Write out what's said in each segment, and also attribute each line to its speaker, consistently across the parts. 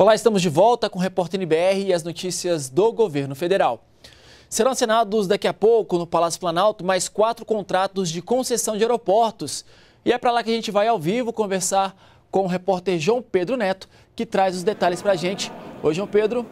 Speaker 1: Olá, estamos de volta com o Repórter NBR e as notícias do governo federal. Serão assinados daqui a pouco no Palácio Planalto mais quatro contratos de concessão de aeroportos. E é para lá que a gente vai ao vivo conversar com o repórter João Pedro Neto, que traz os detalhes para a gente.
Speaker 2: Oi, João Pedro.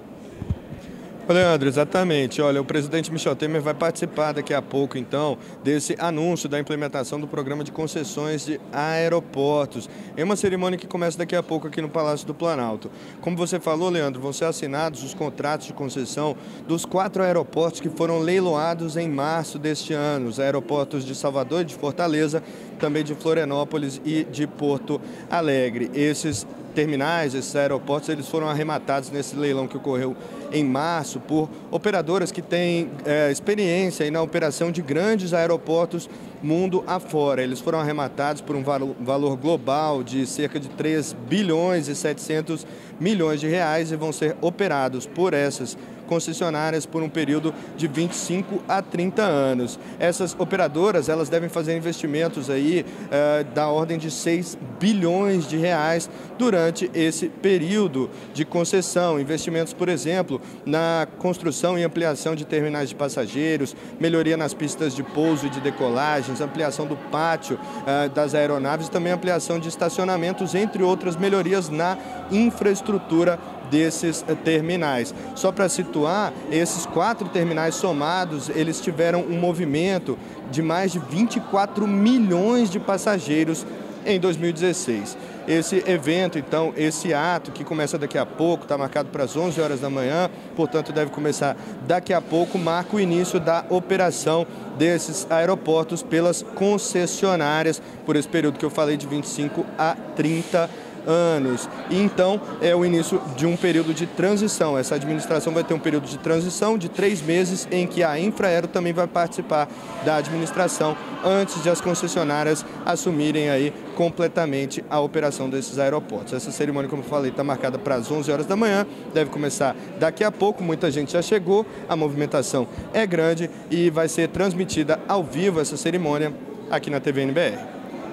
Speaker 2: Leandro, exatamente. Olha, o presidente Michel Temer vai participar daqui a pouco, então, desse anúncio da implementação do programa de concessões de aeroportos. É uma cerimônia que começa daqui a pouco aqui no Palácio do Planalto. Como você falou, Leandro, vão ser assinados os contratos de concessão dos quatro aeroportos que foram leiloados em março deste ano: os aeroportos de Salvador e de Fortaleza, também de Florianópolis e de Porto Alegre. Esses terminais, esses aeroportos, eles foram arrematados nesse leilão que ocorreu em março por operadoras que têm é, experiência na operação de grandes aeroportos mundo afora. Eles foram arrematados por um valor global de cerca de 3 bilhões e 700 milhões de reais e vão ser operados por essas operadoras concessionárias por um período de 25 a 30 anos. Essas operadoras elas devem fazer investimentos aí eh, da ordem de 6 bilhões de reais durante esse período de concessão. Investimentos, por exemplo, na construção e ampliação de terminais de passageiros, melhoria nas pistas de pouso e de decolagens, ampliação do pátio eh, das aeronaves e também ampliação de estacionamentos, entre outras melhorias na infraestrutura desses eh, terminais. Só para situar, esses quatro terminais somados, eles tiveram um movimento de mais de 24 milhões de passageiros em 2016. Esse evento, então, esse ato que começa daqui a pouco, está marcado para as 11 horas da manhã, portanto deve começar daqui a pouco, marca o início da operação desses aeroportos pelas concessionárias por esse período que eu falei de 25 a 30 anos anos. E então é o início de um período de transição. Essa administração vai ter um período de transição de três meses em que a Infraero também vai participar da administração antes de as concessionárias assumirem aí completamente a operação desses aeroportos. Essa cerimônia, como eu falei, está marcada para as 11 horas da manhã, deve começar daqui a pouco, muita gente já chegou, a movimentação é grande e vai ser transmitida ao vivo essa cerimônia aqui na TV NBR.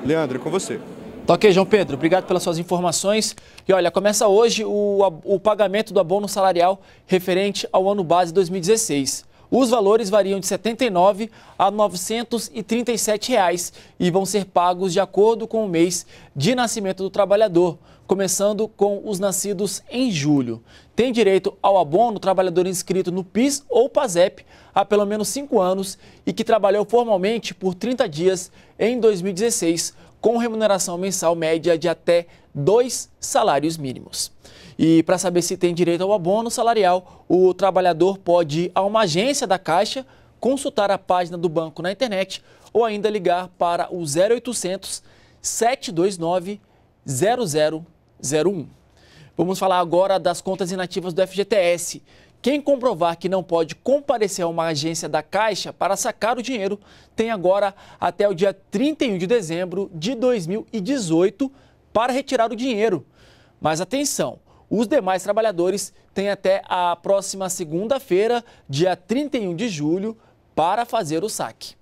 Speaker 2: Leandro, é com você. Tá ok, João Pedro,
Speaker 1: obrigado pelas suas informações. E olha, começa hoje o, o pagamento do abono salarial referente ao ano base 2016. Os valores variam de R$ 79 a R$ 937 reais e vão ser pagos de acordo com o mês de nascimento do trabalhador começando com os nascidos em julho. Tem direito ao abono trabalhador inscrito no PIS ou PASEP há pelo menos 5 anos e que trabalhou formalmente por 30 dias em 2016, com remuneração mensal média de até dois salários mínimos. E para saber se tem direito ao abono salarial, o trabalhador pode ir a uma agência da Caixa, consultar a página do banco na internet ou ainda ligar para o 0800 729 0001. Vamos falar agora das contas inativas do FGTS. Quem comprovar que não pode comparecer a uma agência da Caixa para sacar o dinheiro tem agora até o dia 31 de dezembro de 2018 para retirar o dinheiro. Mas atenção, os demais trabalhadores têm até a próxima segunda-feira, dia 31 de julho, para fazer o saque.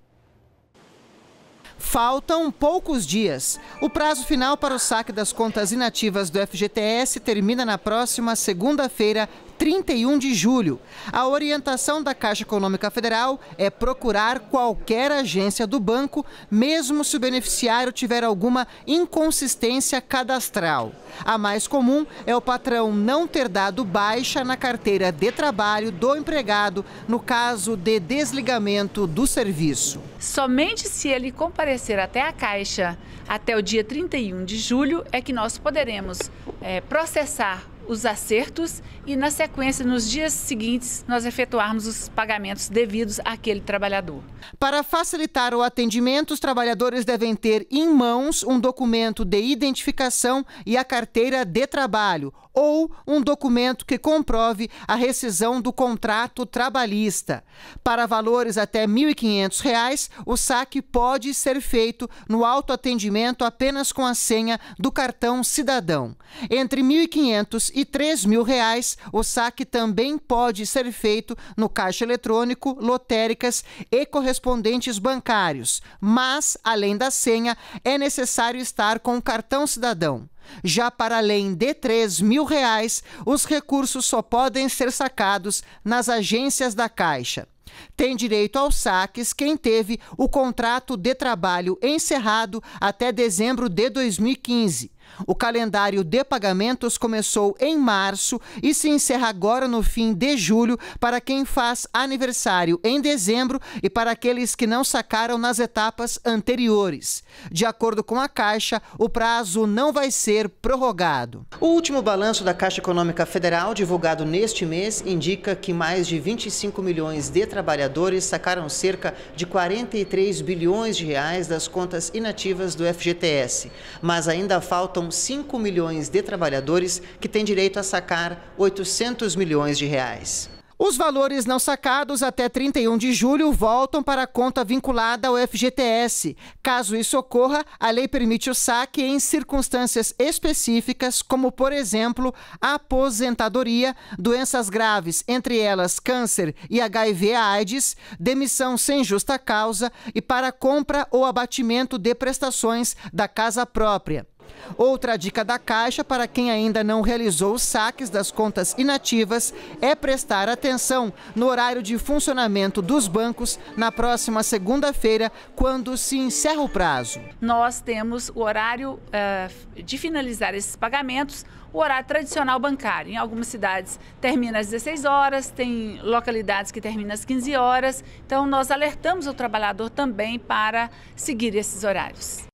Speaker 3: Faltam poucos dias. O prazo final para o saque das contas inativas do FGTS termina na próxima segunda-feira, 31 de julho. A orientação da Caixa Econômica Federal é procurar qualquer agência do banco, mesmo se o beneficiário tiver alguma inconsistência cadastral. A mais comum é o patrão não ter dado baixa na carteira de trabalho do empregado no caso de desligamento do serviço. Somente se ele comparecer até a Caixa até o dia 31 de julho é que
Speaker 1: nós poderemos é, processar os acertos e, na sequência, nos dias seguintes, nós efetuarmos os pagamentos devidos àquele trabalhador.
Speaker 3: Para facilitar o atendimento, os trabalhadores devem ter em mãos um documento de identificação e a carteira de trabalho ou um documento que comprove a rescisão do contrato trabalhista. Para valores até R$ 1.500, o saque pode ser feito no autoatendimento apenas com a senha do cartão cidadão. Entre R$ 1.500 e de 3 mil reais. O saque também pode ser feito no caixa eletrônico, lotéricas e correspondentes bancários, mas, além da senha, é necessário estar com o cartão cidadão. Já para além de R$ mil reais, os recursos só podem ser sacados nas agências da Caixa. Tem direito aos saques quem teve o contrato de trabalho encerrado até dezembro de 2015. O calendário de pagamentos começou em março e se encerra agora no fim de julho para quem faz aniversário em dezembro e para aqueles que não sacaram nas etapas anteriores. De acordo com a Caixa, o prazo não vai ser prorrogado. O último balanço da Caixa Econômica Federal, divulgado neste mês, indica que mais de 25 milhões de trabalhadores sacaram cerca de 43 bilhões de reais das contas inativas do FGTS. Mas ainda falta faltam 5 milhões de trabalhadores que têm direito a sacar 800 milhões de reais. Os valores não sacados até 31 de julho voltam para a conta vinculada ao FGTS. Caso isso ocorra, a lei permite o saque em circunstâncias específicas, como, por exemplo, aposentadoria, doenças graves, entre elas câncer e HIV-AIDS, demissão sem justa causa e para compra ou abatimento de prestações da casa própria. Outra dica da Caixa para quem ainda não realizou os saques das contas inativas é prestar atenção no horário de funcionamento dos bancos na próxima segunda-feira, quando se encerra o prazo.
Speaker 1: Nós temos o horário uh, de finalizar esses pagamentos, o horário tradicional bancário. Em algumas cidades termina às 16 horas, tem localidades que termina às 15 horas. Então, nós alertamos o trabalhador também para seguir esses horários.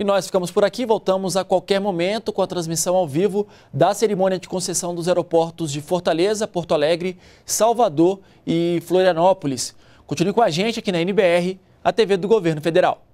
Speaker 1: E nós ficamos por aqui, voltamos a qualquer momento com a transmissão ao vivo da cerimônia de concessão dos aeroportos de Fortaleza, Porto Alegre, Salvador e Florianópolis. Continue com a gente aqui na NBR, a TV do Governo Federal.